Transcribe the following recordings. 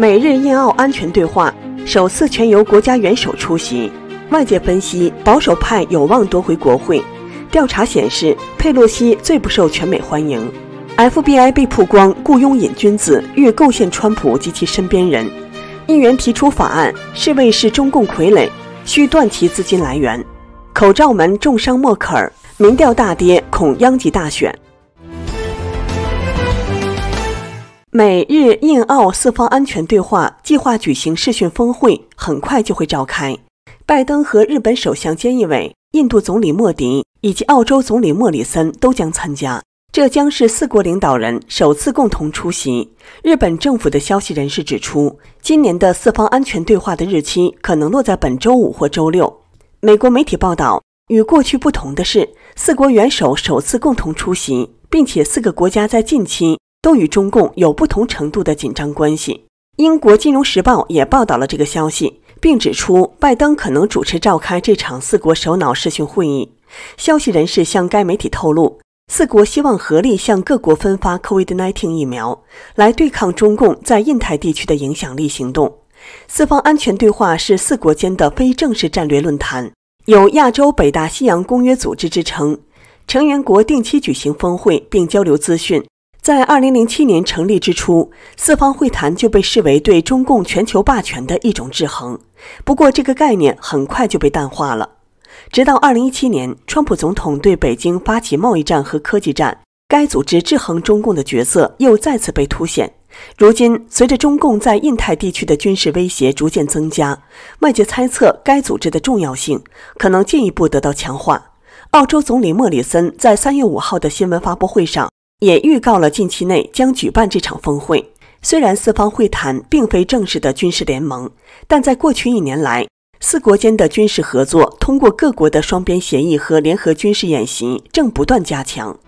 美日印澳安全对话首次全由国家元首出席，外界分析保守派有望夺回国会。调查显示佩洛西最不受全美欢迎。FBI 被曝光雇佣瘾君子欲构陷川普及其身边人。议员提出法案，视为是中共傀儡，需断其资金来源。口罩门重伤默克尔，民调大跌，恐殃及大选。美日印澳四方安全对话计划举行视讯峰会，很快就会召开。拜登和日本首相菅义伟、印度总理莫迪以及澳洲总理莫里森都将参加。这将是四国领导人首次共同出席。日本政府的消息人士指出，今年的四方安全对话的日期可能落在本周五或周六。美国媒体报道，与过去不同的是，四国元首首次共同出席，并且四个国家在近期。都与中共有不同程度的紧张关系。英国《金融时报》也报道了这个消息，并指出拜登可能主持召开这场四国首脑视讯会议。消息人士向该媒体透露，四国希望合力向各国分发 COVID-19 疫苗，来对抗中共在印太地区的影响力行动。四方安全对话是四国间的非正式战略论坛，有亚洲北大西洋公约组织之称，成员国定期举行峰会并交流资讯。在二零零七年成立之初，四方会谈就被视为对中共全球霸权的一种制衡。不过，这个概念很快就被淡化了。直到二零一七年，川普总统对北京发起贸易战和科技战，该组织制衡中共的角色又再次被凸显。如今，随着中共在印太地区的军事威胁逐渐增加，外界猜测该组织的重要性可能进一步得到强化。澳洲总理莫里森在三月五号的新闻发布会上。也预告了近期内将举办这场峰会。虽然四方会谈并非正式的军事联盟，但在过去一年来，四国间的军事合作通过各国的双边协议和联合军事演习正不断加强。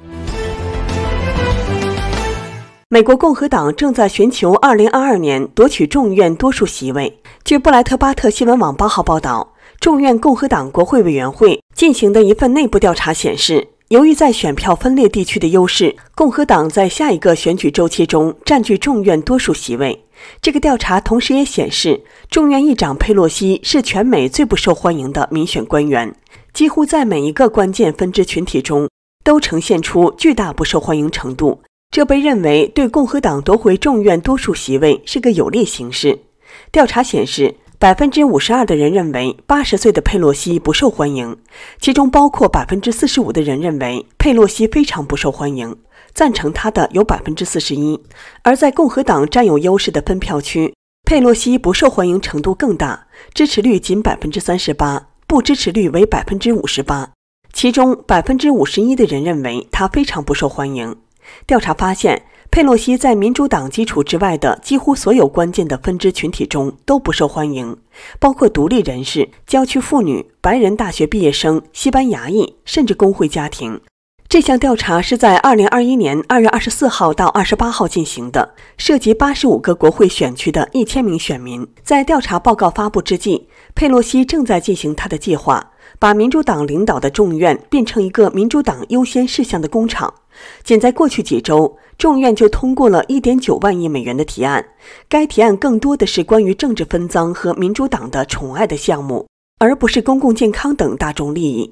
美国共和党正在寻求2022年夺取众院多数席位。据布莱特巴特新闻网8号报道，众院共和党国会委员会进行的一份内部调查显示。由于在选票分裂地区的优势，共和党在下一个选举周期中占据众院多数席位。这个调查同时也显示，众院议长佩洛西是全美最不受欢迎的民选官员，几乎在每一个关键分支群体中都呈现出巨大不受欢迎程度。这被认为对共和党夺回众院多数席位是个有利形势。调查显示。百分之五十二的人认为，八十岁的佩洛西不受欢迎，其中包括百分之四十五的人认为佩洛西非常不受欢迎。赞成他的有百分之四十一。而在共和党占有优势的分票区，佩洛西不受欢迎程度更大，支持率仅百分之三十八，不支持率为百分之五十八。其中百分之五十一的人认为他非常不受欢迎。调查发现。佩洛西在民主党基础之外的几乎所有关键的分支群体中都不受欢迎，包括独立人士、郊区妇女、白人大学毕业生、西班牙裔，甚至工会家庭。这项调查是在二零二一年二月二十四号到二十八号进行的，涉及八十五个国会选区的一千名选民。在调查报告发布之际，佩洛西正在进行他的计划，把民主党领导的众院变成一个民主党优先事项的工厂。仅在过去几周。众院就通过了一点九万亿美元的提案，该提案更多的是关于政治分赃和民主党的宠爱的项目，而不是公共健康等大众利益。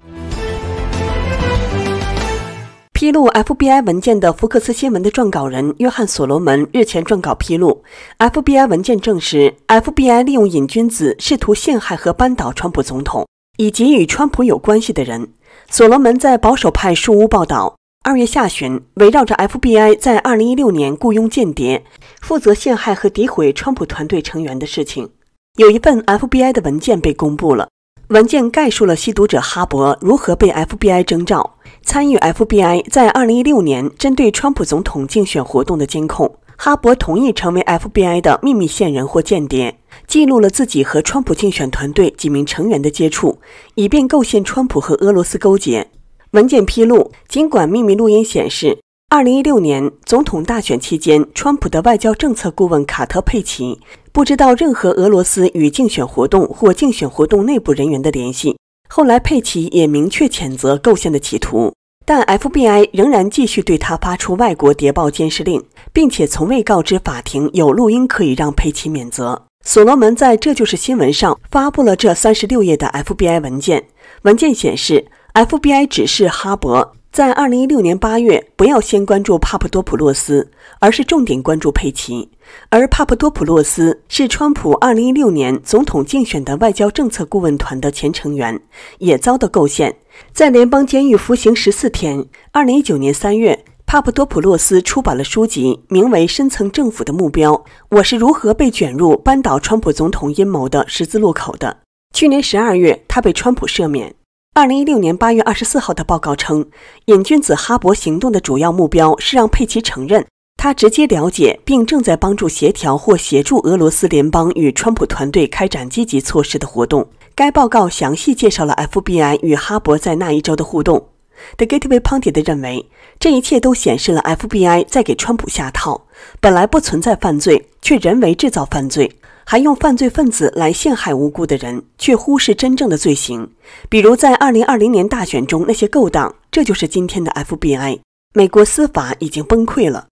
披露 FBI 文件的福克斯新闻的撰稿人约翰·所罗门日前撰稿披露，FBI 文件证实，FBI 利用瘾君子试图陷害和扳倒川普总统，以及与川普有关系的人。所罗门在保守派树屋报道。二月下旬，围绕着 FBI 在2016年雇佣间谍、负责陷害和诋毁川普团队成员的事情，有一份 FBI 的文件被公布了。文件概述了吸毒者哈勃如何被 FBI 征召，参与 FBI 在2016年针对川普总统竞选活动的监控。哈勃同意成为 FBI 的秘密线人或间谍，记录了自己和川普竞选团队几名成员的接触，以便构陷川普和俄罗斯勾结。文件披露，尽管秘密录音显示，二零一六年总统大选期间，川普的外交政策顾问卡特佩奇不知道任何俄罗斯与竞选活动或竞选活动内部人员的联系。后来，佩奇也明确谴责构陷的企图，但 FBI 仍然继续对他发出外国谍报监视令，并且从未告知法庭有录音可以让佩奇免责。所罗门在《这就是新闻》上发布了这三十六页的 FBI 文件。文件显示。FBI 指示哈勃在2016年8月不要先关注帕普多普洛斯，而是重点关注佩奇。而帕普多普洛斯是川普2016年总统竞选的外交政策顾问团的前成员，也遭到构陷，在联邦监狱服刑14天。2019年3月，帕普多普洛斯出版了书籍，名为《深层政府的目标：我是如何被卷入扳倒川普总统阴谋的十字路口的》。去年12月，他被川普赦免。二零一六年八月二十四号的报告称，瘾君子哈勃行动的主要目标是让佩奇承认他直接了解并正在帮助协调或协助俄罗斯联邦与川普团队开展积极措施的活动。该报告详细介绍了 FBI 与哈勃在那一周的互动。The Gateway Pundit 的认为，这一切都显示了 FBI 在给川普下套，本来不存在犯罪，却人为制造犯罪。还用犯罪分子来陷害无辜的人，却忽视真正的罪行，比如在二零二零年大选中那些勾当。这就是今天的 FBI，美国司法已经崩溃了。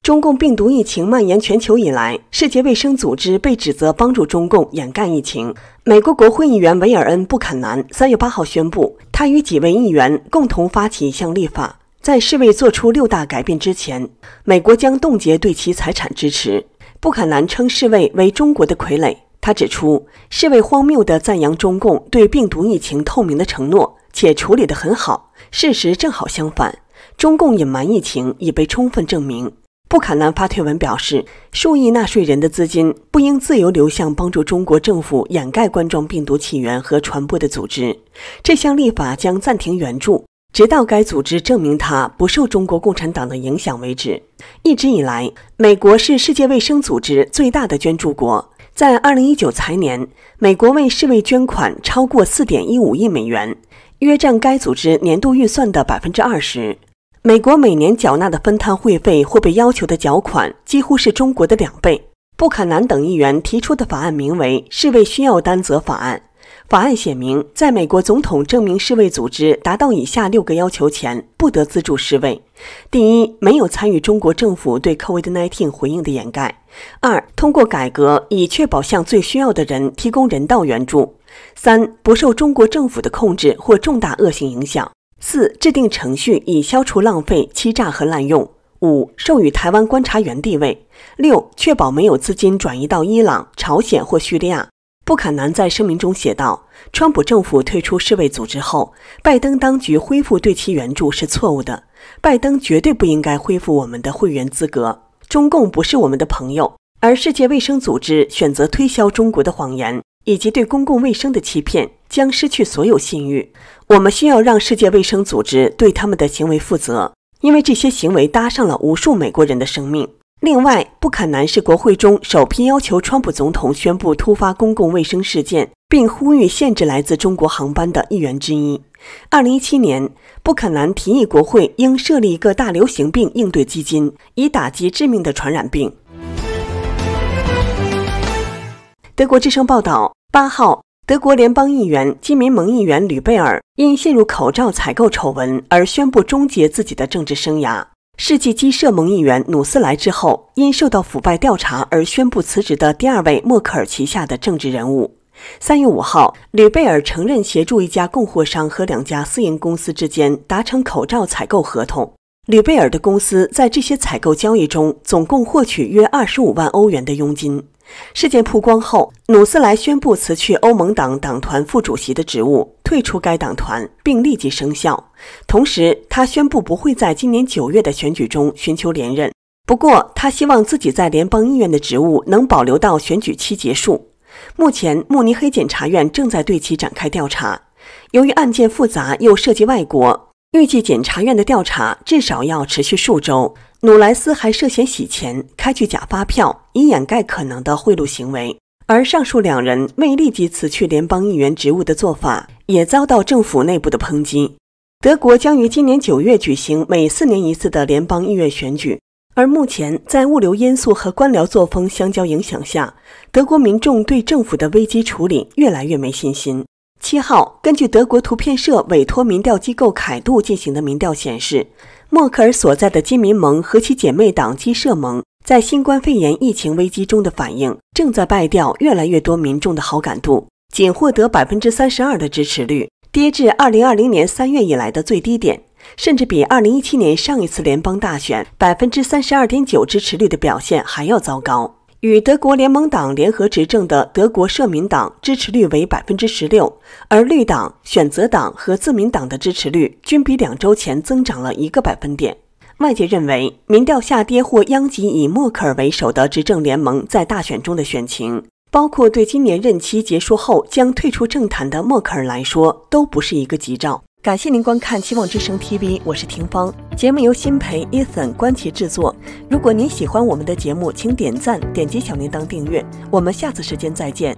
中共病毒疫情蔓延全球以来，世界卫生组织被指责帮助中共掩盖疫情。美国国会议员韦尔恩·布坎南三月八号宣布，他与几位议员共同发起一项立法。在世卫做出六大改变之前，美国将冻结对其财产支持。布坎南称世卫为中国的傀儡。他指出，世卫荒谬地赞扬中共对病毒疫情透明的承诺，且处理得很好。事实正好相反，中共隐瞒疫情已被充分证明。布坎南发推文表示，数亿纳税人的资金不应自由流向帮助中国政府掩盖冠状病毒起源和传播的组织。这项立法将暂停援助。直到该组织证明它不受中国共产党的影响为止。一直以来，美国是世界卫生组织最大的捐助国。在2019财年，美国为世卫捐款超过4.15亿美元，约占该组织年度预算的20%。美国每年缴纳的分摊会费或被要求的缴款，几乎是中国的两倍。布坎南等议员提出的法案名为《世卫需要担责法案》。法案写明，在美国总统证明世卫组织达到以下六个要求前，不得资助世卫：第一，没有参与中国政府对 COVID-19 回应的掩盖；二，通过改革以确保向最需要的人提供人道援助；三，不受中国政府的控制或重大恶性影响；四，制定程序以消除浪费、欺诈和滥用；五，授予台湾观察员地位；六，确保没有资金转移到伊朗、朝鲜或叙利亚。布坎南在声明中写道：“川普政府退出世卫组织后，拜登当局恢复对其援助是错误的。拜登绝对不应该恢复我们的会员资格。中共不是我们的朋友，而世界卫生组织选择推销中国的谎言以及对公共卫生的欺骗，将失去所有信誉。我们需要让世界卫生组织对他们的行为负责，因为这些行为搭上了无数美国人的生命。”另外，布坎南是国会中首批要求川普总统宣布突发公共卫生事件，并呼吁限制来自中国航班的议员之一。二零一七年，布坎南提议国会应设立一个大流行病应对基金，以打击致命的传染病。德国之声报道，八号，德国联邦议员基民盟议员吕贝尔因陷入口罩采购丑闻而宣布终结自己的政治生涯。世纪机社盟议员努斯莱之后，因受到腐败调查而宣布辞职的第二位默克尔旗下的政治人物。三月五号，吕贝尔承认协助一家供货商和两家私营公司之间达成口罩采购合同。吕贝尔的公司在这些采购交易中总共获取约二十五万欧元的佣金。事件曝光后，努斯莱宣布辞去欧盟党党团副主席的职务，退出该党团，并立即生效。同时，他宣布不会在今年九月的选举中寻求连任。不过，他希望自己在联邦议院的职务能保留到选举期结束。目前，慕尼黑检察院正在对其展开调查。由于案件复杂，又涉及外国。预计检察院的调查至少要持续数周。努莱斯还涉嫌洗钱、开具假发票，以掩盖可能的贿赂行为。而上述两人未立即辞去联邦议员职务的做法，也遭到政府内部的抨击。德国将于今年九月举行每四年一次的联邦议院选举，而目前在物流因素和官僚作风相交影响下，德国民众对政府的危机处理越来越没信心。七号，根据德国图片社委托民调机构凯度进行的民调显示，默克尔所在的基民盟和其姐妹党基社盟在新冠肺炎疫情危机中的反应正在败掉越来越多民众的好感度，仅获得百分之三十二的支持率，跌至二零二零年三月以来的最低点，甚至比二零一七年上一次联邦大选百分之三十二点九支持率的表现还要糟糕。与德国联盟党联合执政的德国社民党支持率为百分之十六，而绿党、选择党和自民党的支持率均比两周前增长了一个百分点。外界认为，民调下跌或殃及以默克尔为首的执政联盟在大选中的选情，包括对今年任期结束后将退出政坛的默克尔来说，都不是一个吉兆。感谢您观看《期望之声 TV》，我是听芳。节目由新培、伊森、关琦制作。如果您喜欢我们的节目，请点赞，点击小铃铛订阅。我们下次时间再见。